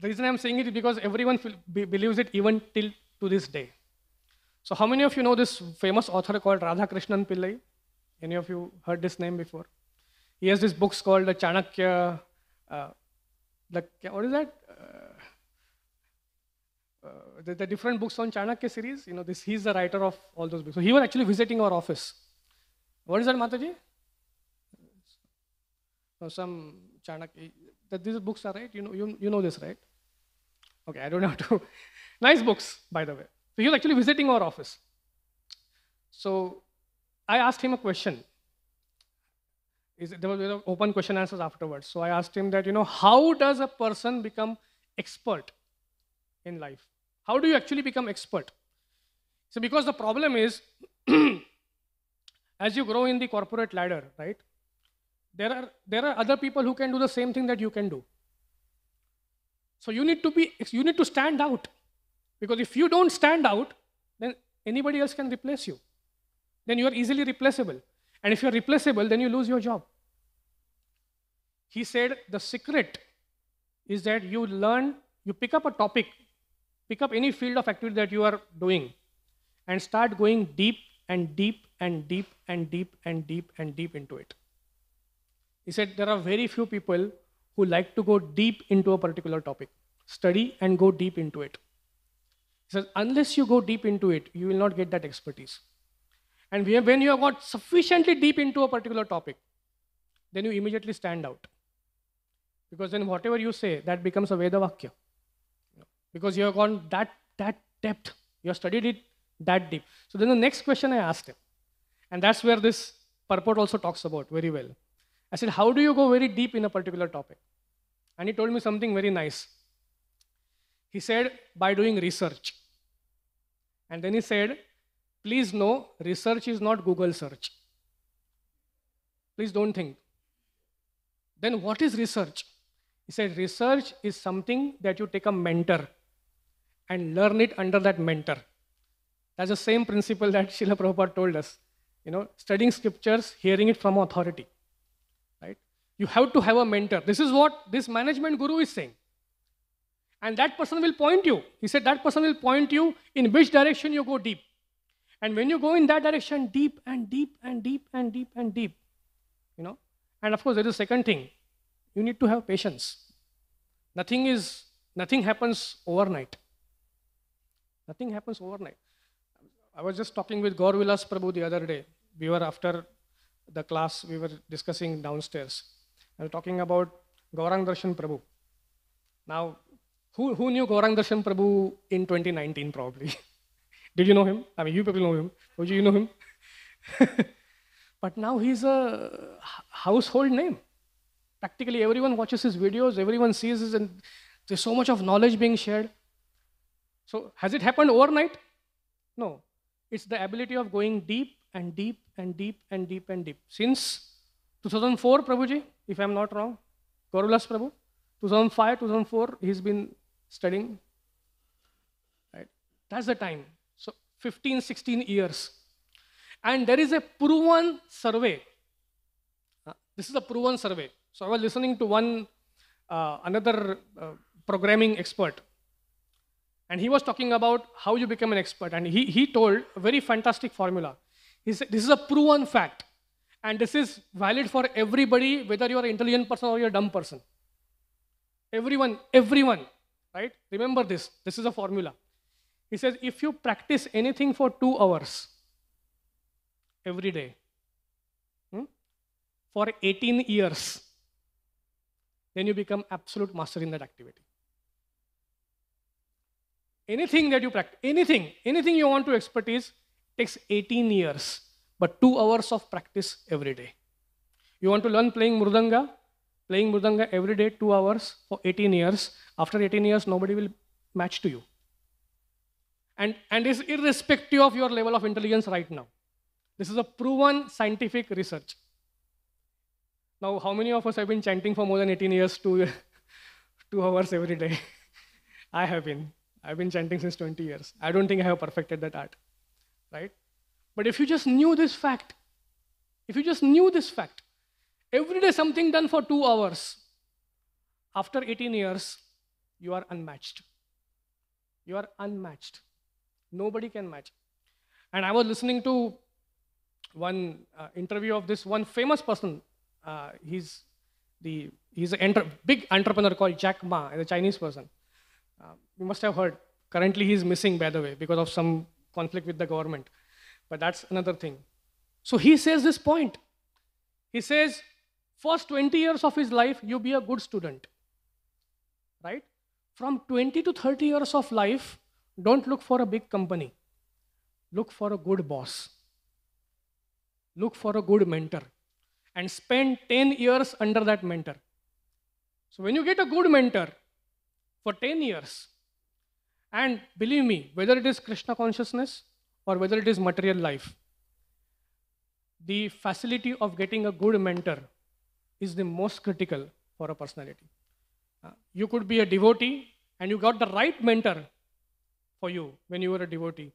the reason I'm saying it is because everyone believes it even till to this day. So how many of you know this famous author called Radhakrishnan Pillai? Any of you heard this name before? He has these books called the Chanakya, uh, the, what is that? Uh, uh the, the, different books on Chanakya series, you know, this he's the writer of all those books. So he was actually visiting our office. What is that, Mataji? Uh, some Chanakya. That these books are right. You know, you, you know this, right? Okay, I don't have to. nice books, by the way. So he was actually visiting our office. So I asked him a question. It, there was open question answers afterwards. So I asked him that, you know, how does a person become expert in life? How do you actually become expert? So because the problem is, as you grow in the corporate ladder, right, there are, there are other people who can do the same thing that you can do. So you need to be, you need to stand out. Because if you don't stand out, then anybody else can replace you. Then you are easily replaceable. And if you're replaceable, then you lose your job. He said the secret is that you learn, you pick up a topic, pick up any field of activity that you are doing, and start going deep and deep and deep and deep and deep and deep into it. He said there are very few people who like to go deep into a particular topic. Study and go deep into it. So unless you go deep into it, you will not get that expertise. And when you have got sufficiently deep into a particular topic, then you immediately stand out. Because then whatever you say, that becomes a vedavakya Because you have gone that, that depth, you have studied it that deep. So then the next question I asked him, and that's where this purport also talks about very well. I said, How do you go very deep in a particular topic? And he told me something very nice. He said, By doing research. And then he said, please know research is not Google search. Please don't think. Then what is research? He said, research is something that you take a mentor and learn it under that mentor. That's the same principle that Srila Prabhupada told us. You know, studying scriptures, hearing it from authority. Right? You have to have a mentor. This is what this management guru is saying. And that person will point you. He said that person will point you in which direction you go deep. And when you go in that direction, deep and deep and deep and deep and deep, you know. And of course, there is a second thing. You need to have patience. Nothing is, nothing happens overnight. Nothing happens overnight. I was just talking with Gaur Prabhu the other day. We were after the class, we were discussing downstairs. I was talking about Gaurang Darshan Prabhu. Now, who, who knew Gaurang Darshan Prabhu in 2019 probably? Did you know him? I mean, you people know him. Would you know him? but now he's a household name. Practically everyone watches his videos, everyone sees his, and there's so much of knowledge being shared. So has it happened overnight? No. It's the ability of going deep and deep and deep and deep and deep. Since 2004, Prabhuji, if I'm not wrong, Gorulas Prabhu, 2005, 2004, he's been studying, right? That's the time. So 15, 16 years. And there is a proven survey. Uh, this is a proven survey. So I was listening to one, uh, another uh, programming expert. And he was talking about how you become an expert. And he, he told a very fantastic formula. He said, this is a proven fact. And this is valid for everybody, whether you're an intelligent person or you're a dumb person. Everyone, everyone right? Remember this. This is a formula. He says, if you practice anything for two hours every day hmm, for 18 years, then you become absolute master in that activity. Anything that you practice, anything, anything you want to expertise takes 18 years, but two hours of practice every day. You want to learn playing murdanga? Playing murdanga every day, two hours for 18 years after 18 years, nobody will match to you. And, and is irrespective of your level of intelligence right now. This is a proven scientific research. Now, how many of us have been chanting for more than 18 years, two, two hours every day? I have been. I've been chanting since 20 years. I don't think I have perfected that art, right? But if you just knew this fact, if you just knew this fact, every day something done for two hours, after 18 years, you are unmatched. You are unmatched. Nobody can match. And I was listening to one uh, interview of this one famous person. Uh, he's the he's a enter- big entrepreneur called Jack Ma, a Chinese person. Uh, you must have heard. Currently, he's missing, by the way, because of some conflict with the government. But that's another thing. So he says this point. He says, first 20 years of his life, you be a good student, right? from 20 to 30 years of life, don't look for a big company. Look for a good boss. Look for a good mentor. And spend 10 years under that mentor. So when you get a good mentor for 10 years, and believe me, whether it is Krishna consciousness or whether it is material life, the facility of getting a good mentor is the most critical for a personality. Uh, you could be a devotee and you got the right mentor for you when you were a devotee.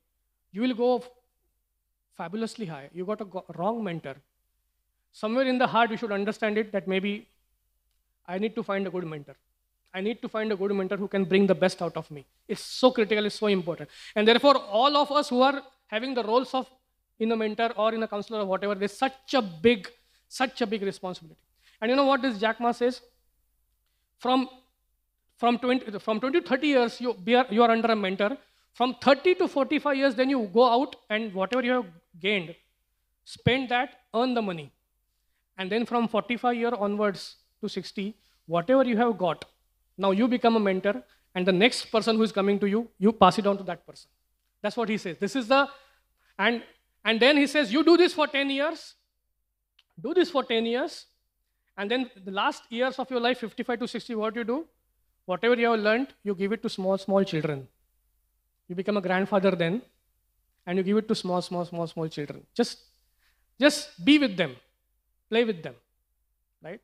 You will go fabulously high. You got a go wrong mentor. Somewhere in the heart, you should understand it that maybe I need to find a good mentor. I need to find a good mentor who can bring the best out of me. It's so critical, it's so important. And therefore, all of us who are having the roles of in a mentor or in a counselor or whatever, there's such a big, such a big responsibility. And you know what this Jack Ma says? From from 20, from 20 to 30 years, you, are, you are under a mentor. From 30 to 45 years, then you go out and whatever you have gained, spend that, earn the money. And then from 45 year onwards to 60, whatever you have got, now you become a mentor and the next person who is coming to you, you pass it on to that person. That's what he says. This is the, and, and then he says, you do this for 10 years, do this for 10 years, and then the last years of your life, 55 to 60, what you do? Whatever you have learned, you give it to small, small children. You become a grandfather then, and you give it to small, small, small, small children. Just, just be with them, play with them, right?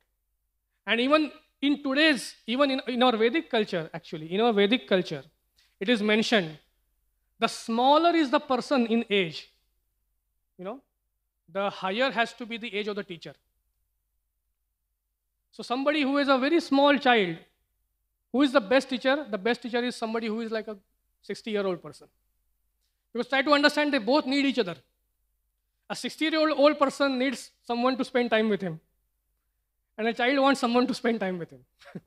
And even in today's, even in, in our Vedic culture, actually, in our Vedic culture, it is mentioned the smaller is the person in age, you know, the higher has to be the age of the teacher. So somebody who is a very small child who is the best teacher? The best teacher is somebody who is like a 60 year old person. Because try to understand, they both need each other. A 60 year old old person needs someone to spend time with him, and a child wants someone to spend time with him.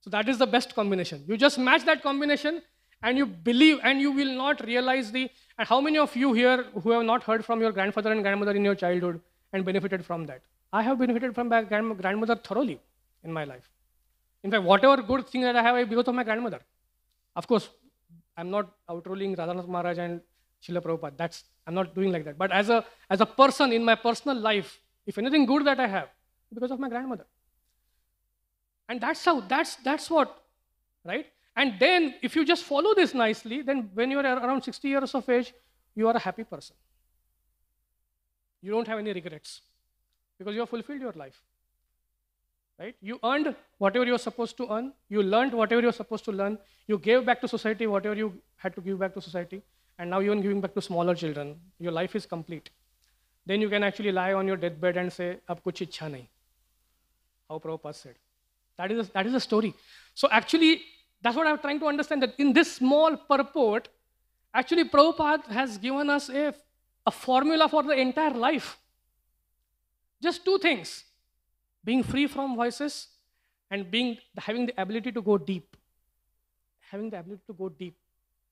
so that is the best combination. You just match that combination, and you believe, and you will not realize the. And how many of you here who have not heard from your grandfather and grandmother in your childhood and benefited from that? I have benefited from my grandmother thoroughly in my life. In fact, whatever good thing that I have, I because of my grandmother. Of course, I'm not outrolling Radhanath Maharaj and Srila Prabhupada. That's, I'm not doing like that. But as a, as a person in my personal life, if anything good that I have, because of my grandmother. And that's how, that's, that's what, right? And then if you just follow this nicely, then when you are around 60 years of age, you are a happy person. You don't have any regrets because you have fulfilled your life right? You earned whatever you're supposed to earn. You learned whatever you're supposed to learn. You gave back to society whatever you had to give back to society. And now you're giving back to smaller children. Your life is complete. Then you can actually lie on your deathbed and say, Ab kuch ichha nahi. How Prabhupada said. That is, a, that is a story. So actually, that's what I'm trying to understand, that in this small purport, actually Prabhupada has given us a, a formula for the entire life. Just two things being free from voices and being having the ability to go deep having the ability to go deep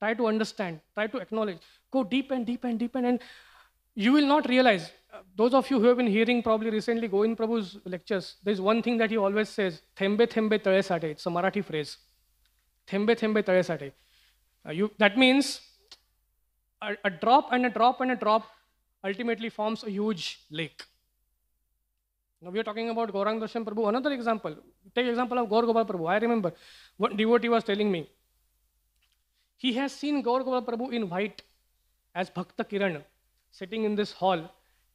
try to understand try to acknowledge go deep and deep and deep and, and you will not realize uh, those of you who have been hearing probably recently govind prabhu's lectures there's one thing that he always says thembe thembe tale sate it's a marathi phrase thembe thembe tale sate uh, you, that means a, a drop and a drop and a drop ultimately forms a huge lake now we are talking about Gaurang Darshan Prabhu. Another example, take example of Gaur Gopal Prabhu. I remember one devotee was telling me, he has seen Gaur Gopal Prabhu in white as Bhakta Kiran sitting in this hall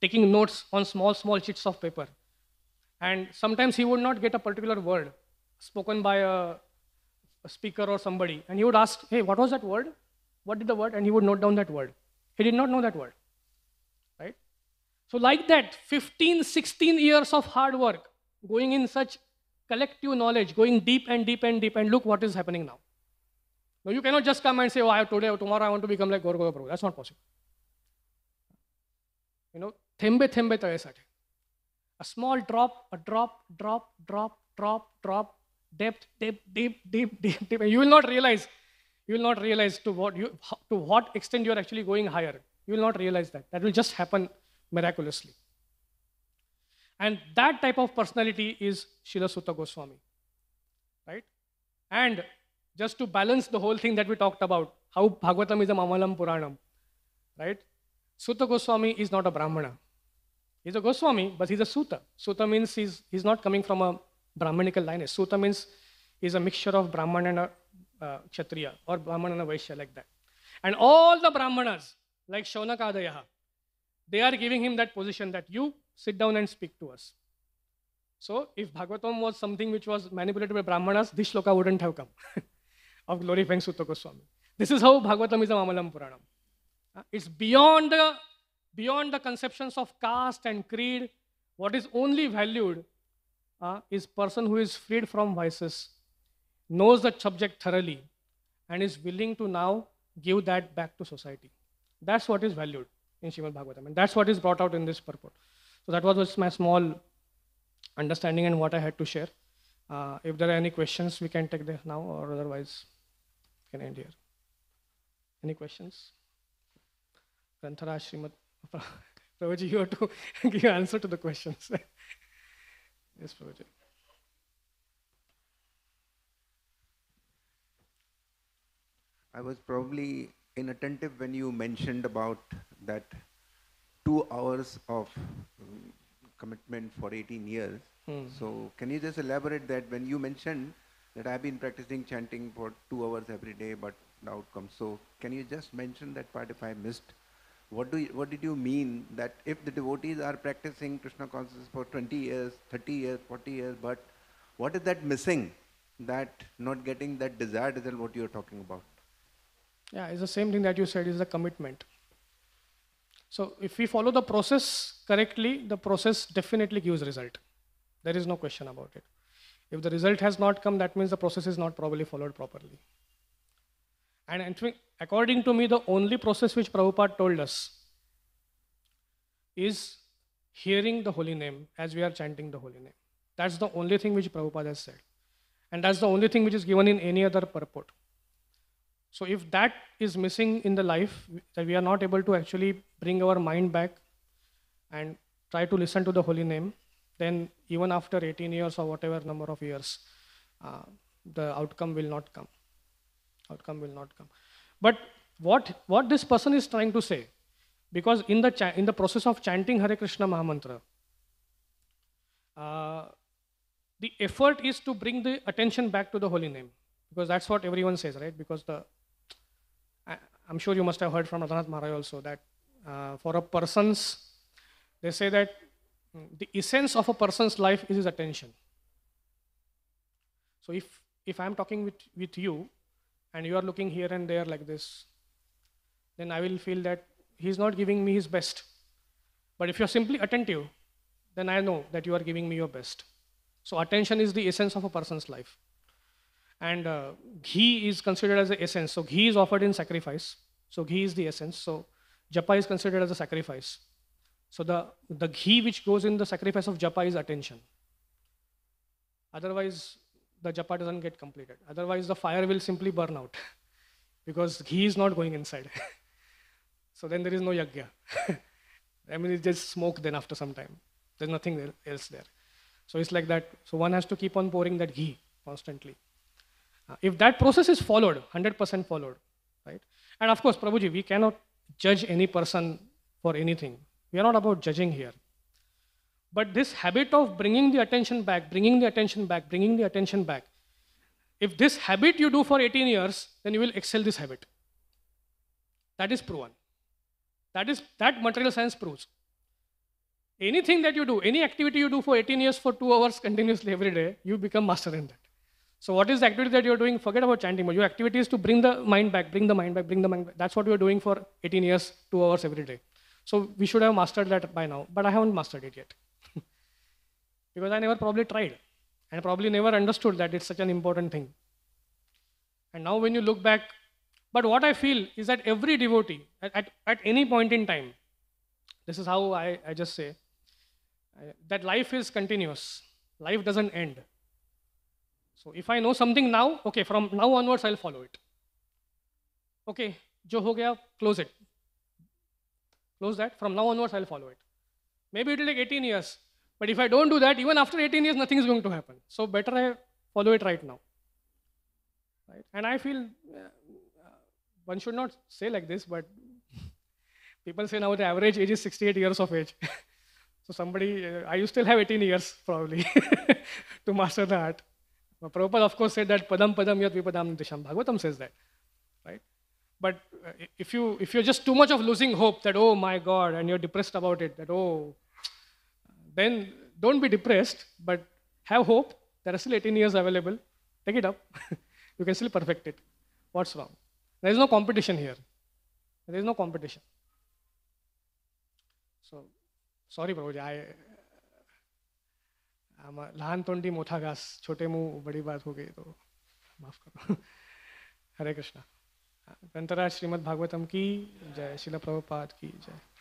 taking notes on small, small sheets of paper. And sometimes he would not get a particular word spoken by a, a speaker or somebody. And he would ask, hey, what was that word? What did the word? And he would note down that word. He did not know that word. So like that, 15, 16 years of hard work, going in such collective knowledge, going deep and deep and deep, and look what is happening now. Now you cannot just come and say, oh, I have today or tomorrow I want to become like Gaurav Prabhu. That's not possible. You know, thembe thembe tayasate. A small drop, a drop, drop, drop, drop, drop, depth, depth, deep, deep, deep, deep. You will not realize, you will not realize to what you to what extent you are actually going higher. You will not realize that. That will just happen miraculously. And that type of personality is Srila Sutta Goswami, right? And just to balance the whole thing that we talked about, how Bhagavatam is a Mamalam Puranam, right? Sutta Goswami is not a Brahmana. He's a Goswami, but he's a Sutta. Sutta means he's, he's not coming from a Brahmanical lineage. Sutta means he's a mixture of Brahman and a uh, Kshatriya or Brahman and a Vaishya like that. And all the Brahmanas, like Shonakadayaha, they are giving him that position that you sit down and speak to us. So if Bhagavatam was something which was manipulated by Brahmanas, this shloka wouldn't have come of glorifying Sutta Goswami. This is how Bhagavatam is a Mamalam Puranam. Uh, it's beyond the, beyond the conceptions of caste and creed. What is only valued uh, is person who is freed from vices, knows the subject thoroughly, and is willing to now give that back to society. That's what is valued in Shrimad Bhagavatam. And that's what is brought out in this purport. So that was, my small understanding and what I had to share. Uh, if there are any questions, we can take them now, or otherwise, we can end here. Any questions? Ranthara Srimad Prabhuji, you have to give answer to the questions. yes, Prabhuji. I was probably inattentive when you mentioned about that two hours of um, commitment for 18 years. Hmm. So can you just elaborate that when you mentioned that I've been practicing chanting for two hours every day, but the outcome. So can you just mention that part if I missed? What do you, what did you mean that if the devotees are practicing Krishna consciousness for 20 years, 30 years, 40 years, but what is that missing? That not getting that desired result what you are talking about. Yeah, it's the same thing that you said is the commitment. So if we follow the process correctly, the process definitely gives result. There is no question about it. If the result has not come, that means the process is not probably followed properly. And according to me, the only process which Prabhupada told us is hearing the holy name as we are chanting the holy name. That's the only thing which Prabhupada has said. And that's the only thing which is given in any other purport. So if that is missing in the life, that we are not able to actually bring our mind back and try to listen to the holy name, then even after 18 years or whatever number of years, uh, the outcome will not come. Outcome will not come. But what, what this person is trying to say, because in the, cha- in the process of chanting Hare Krishna Mahamantra, uh, the effort is to bring the attention back to the holy name because that's what everyone says right because the I'm sure you must have heard from Radhanath Maharaj also that uh, for a person's, they say that mm, the essence of a person's life is his attention. So if, if I'm talking with, with you and you are looking here and there like this, then I will feel that he's not giving me his best. But if you're simply attentive, then I know that you are giving me your best. So attention is the essence of a person's life and uh, ghee is considered as the essence. So ghee is offered in sacrifice. So ghee is the essence. So japa is considered as a sacrifice. So the, the ghee which goes in the sacrifice of japa is attention. Otherwise, the japa doesn't get completed. Otherwise, the fire will simply burn out because ghee is not going inside. so then there is no yagya. I mean, it's just smoke then after some time. There's nothing else there. So it's like that. So one has to keep on pouring that ghee constantly. Uh, if that process is followed, 100% followed, right? And of course, Prabhuji, we cannot judge any person for anything. We are not about judging here. But this habit of bringing the attention back, bringing the attention back, bringing the attention back, if this habit you do for 18 years, then you will excel this habit. That is proven. That is that material science proves. Anything that you do, any activity you do for 18 years for two hours continuously every day, you become master in that. So what is the activity that you're doing? Forget about chanting. Your activity is to bring the mind back, bring the mind back, bring the mind back. That's what we're doing for 18 years, two hours every day. So we should have mastered that by now, but I haven't mastered it yet. because I never probably tried and probably never understood that it's such an important thing. And now when you look back, but what I feel is that every devotee at, at, at any point in time, this is how I, I just say, uh, that life is continuous. Life doesn't end so if I know something now, okay, from now onwards, I'll follow it. Okay, जो हो गया, close it. Close that. From now onwards, I'll follow it. Maybe it'll take 18 years. But if I don't do that, even after 18 years, nothing is going to happen. So better I follow it right now. Right? And I feel uh, uh one should not say like this, but people say now the average age is 68 years of age. so somebody, uh, I still have 18 years probably to master the art. Now, Prabhupada, of course, said that Padam Padam Yat Vipadam Disham. Bhagavatam says that, right? But uh, if, you, if you're just too much of losing hope that, oh my God, and you're depressed about it, that, oh, then don't be depressed, but have hope. There are still 18 years available. Take it up. you can still perfect it. What's wrong? There is no competition here. There is no competition. So, sorry, Prabhuji, I, लहान लहानतोंडी मोठा घास छोटे मुंह बड़ी बात हो गई तो माफ करो हरे कृष्णा श्रीमद भागवतम की जय शिला प्रभुपाद की जय